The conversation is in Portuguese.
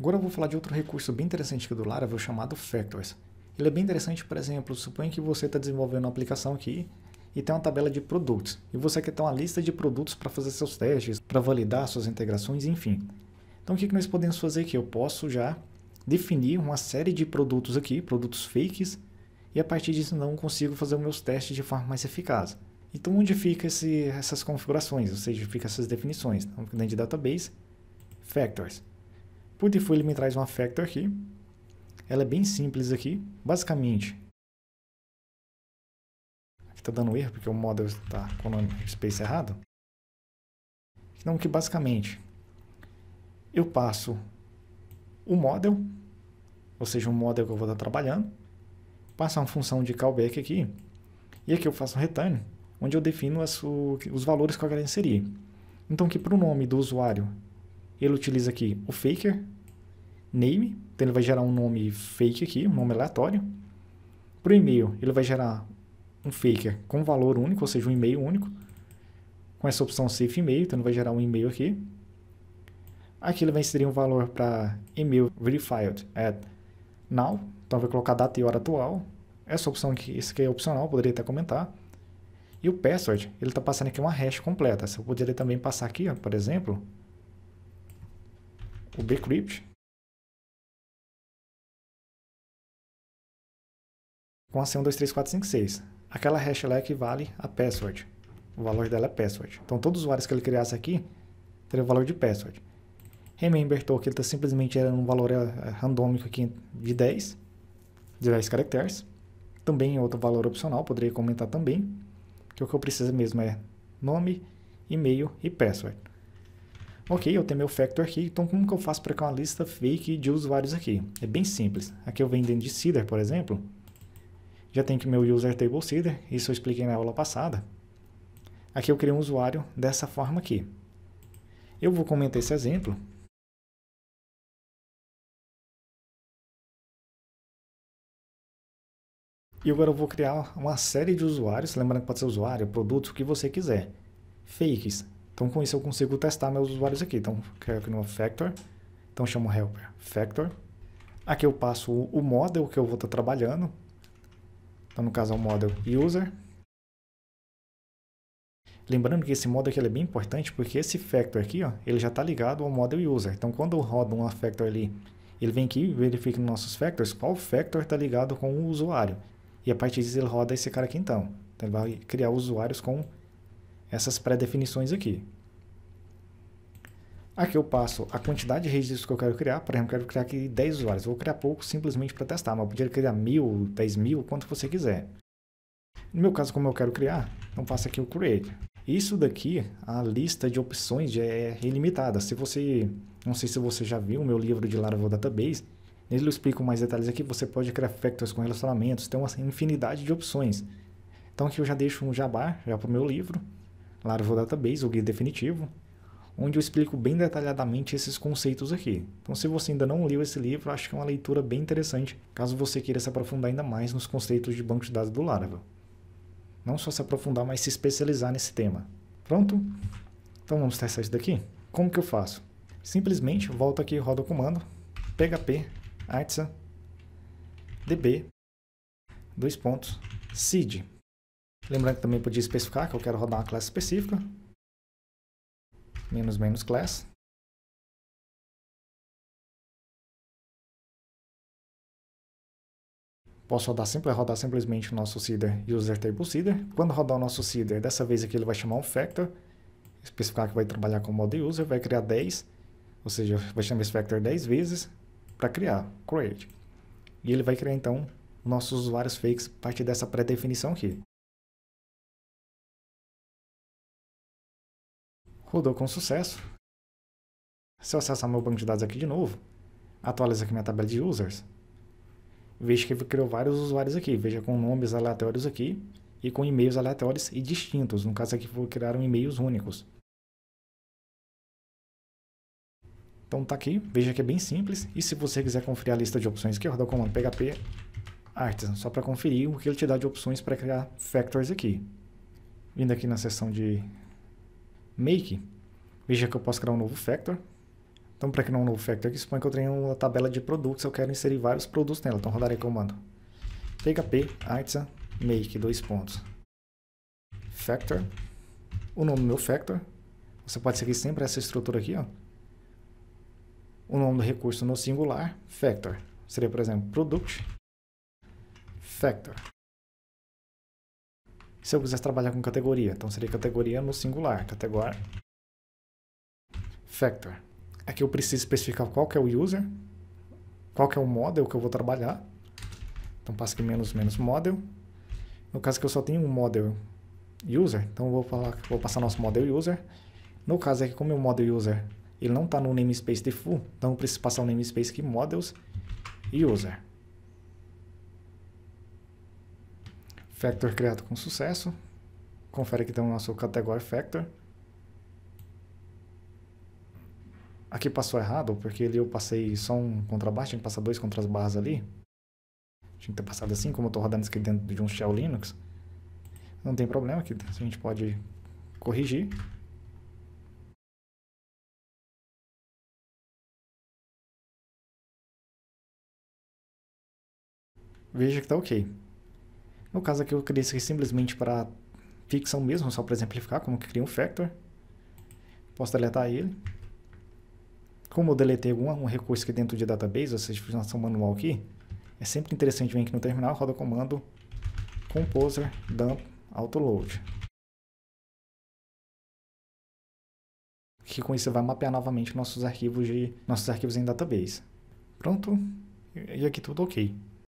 Agora eu vou falar de outro recurso bem interessante aqui do Laravel chamado Factors. Ele é bem interessante, por exemplo, suponha que você está desenvolvendo uma aplicação aqui e tem uma tabela de produtos. E você quer ter uma lista de produtos para fazer seus testes, para validar suas integrações, enfim. Então o que, que nós podemos fazer aqui? Eu posso já definir uma série de produtos aqui, produtos fakes, e a partir disso não consigo fazer os meus testes de forma mais eficaz. Então onde fica esse, essas configurações, ou seja, fica essas definições? Então, dentro de database, factors. Putifoo ele me traz uma factor aqui. Ela é bem simples aqui. Basicamente, aqui está dando erro porque o model está com o nome space errado. Então que basicamente eu passo o model, ou seja, o model que eu vou estar trabalhando, Passo uma função de callback aqui, e aqui eu faço um return, onde eu defino as, o, os valores que eu quero inserir. Então que para o nome do usuário, ele utiliza aqui o faker, name, então ele vai gerar um nome fake aqui, um nome aleatório. Para o e-mail, ele vai gerar um faker com valor único, ou seja, um e-mail único. Com essa opção safe e-mail, então ele vai gerar um e-mail aqui. Aqui ele vai inserir um valor para e-mail verified at now, então vai colocar data e hora atual. Essa opção aqui, isso aqui é opcional, poderia até comentar. E o password, ele está passando aqui uma hash completa. Você poderia também passar aqui, ó, por exemplo, o bcrypt, com a C123456. Aquela hash lá equivale é a password. O valor dela é password. Então todos os usuários que ele criasse aqui teria o valor de password. Remember token está simplesmente era um valor eh, eh, randômico aqui de 10, de 10 caracteres. Também é outro valor opcional, poderia comentar também, que o que eu preciso mesmo é nome, e-mail e password. Ok, eu tenho meu factor aqui, então como que eu faço para criar uma lista fake de usuários aqui? É bem simples. Aqui eu venho dentro de Cedar, por exemplo, já tem que meu user table seeder, isso eu expliquei na aula passada. Aqui eu criei um usuário dessa forma aqui. Eu vou comentar esse exemplo. E agora eu vou criar uma série de usuários, lembrando que pode ser usuário, produtos, o que você quiser. Fakes. Então com isso eu consigo testar meus usuários aqui. Então crio aqui no Factor, então chamo Helper Factor. Aqui eu passo o model que eu vou estar trabalhando, então, no caso, é o model user. Lembrando que esse model aqui é bem importante porque esse factor aqui, ó, ele já está ligado ao model user. Então, quando eu rodo um factor ali, ele vem aqui e verifica nos nossos factors qual factor está ligado com o usuário. E a partir disso ele roda esse cara aqui então. Então ele vai criar usuários com essas pré-definições aqui. Aqui eu passo a quantidade de registros que eu quero criar. Por exemplo, eu quero criar aqui 10 usuários. vou criar pouco simplesmente para testar, mas eu podia criar mil, 10 mil, quanto você quiser. No meu caso, como eu quero criar, então faço aqui o Create. Isso daqui, a lista de opções já é ilimitada. Se você, não sei se você já viu o meu livro de Laravel Database, nele eu explico mais detalhes aqui, você pode criar factors com relacionamentos, tem uma infinidade de opções. Então aqui eu já deixo um jabá já para o meu livro, Laravel Database, o guia definitivo onde eu explico bem detalhadamente esses conceitos aqui. Então, se você ainda não leu esse livro, acho que é uma leitura bem interessante, caso você queira se aprofundar ainda mais nos conceitos de banco de dados do Laravel. Não só se aprofundar, mas se especializar nesse tema. Pronto? Então vamos testar isso daqui? Como que eu faço? Simplesmente volto aqui e rodo o comando php artsa db dois pontos seed. Lembrando que também podia especificar que eu quero rodar uma classe específica, menos menos class. Posso rodar, simples, é rodar simplesmente o nosso seeder user table seeder. Quando rodar o nosso seeder, dessa vez aqui ele vai chamar um factor, especificar que vai trabalhar com o modo user, vai criar 10, ou seja, vai chamar esse factor 10 vezes para criar, create. E ele vai criar então nossos usuários fakes a partir dessa pré-definição aqui. Rodou com sucesso. Se eu acessar meu banco de dados aqui de novo, atualiza aqui minha tabela de users, veja que ele criou vários usuários aqui, veja com nomes aleatórios aqui e com e-mails aleatórios e distintos, no caso aqui vou criar um e-mails únicos. Então tá aqui, veja que é bem simples e se você quiser conferir a lista de opções que rodou o comando php artisan, só para conferir o que ele te dá de opções para criar factors aqui. Vindo aqui na seção de make, veja que eu posso criar um novo factor. Então, para criar um novo factor, que supõe que eu tenho uma tabela de produtos, eu quero inserir vários produtos nela. Então, rodarei comando php artisan make, dois pontos, factor, o nome do meu factor. Você pode seguir sempre essa estrutura aqui, ó. O nome do recurso no singular, factor. Seria, por exemplo, product factor. Se eu quisesse trabalhar com categoria, então seria categoria no singular, Categoria factor. Aqui é eu preciso especificar qual que é o user, qual que é o model que eu vou trabalhar. Então passo aqui menos menos model. No caso que eu só tenho um model user, então eu vou falar, vou passar nosso model user. No caso aqui é como o model user, ele não está no namespace de full, então eu preciso passar o namespace aqui models user. Factor criado com sucesso. Confere aqui então o nosso category factor. Aqui passou errado, porque ali eu passei só um contrabaixo, tinha que passar dois contra as barras ali. Tinha que ter passado assim, como eu estou rodando isso aqui dentro de um shell Linux. Não tem problema, aqui a gente pode corrigir. Veja que está ok. No é caso aqui eu criei isso aqui simplesmente para ficção mesmo, só para exemplificar como que cria um factor. Posso deletar ele. Como eu deletei algum um recurso aqui dentro de database, ou seja, função manual aqui, é sempre interessante vir aqui no terminal, roda o comando composer dump autoload. Que com isso vai mapear novamente nossos arquivos de nossos arquivos em database. Pronto. E aqui tudo ok.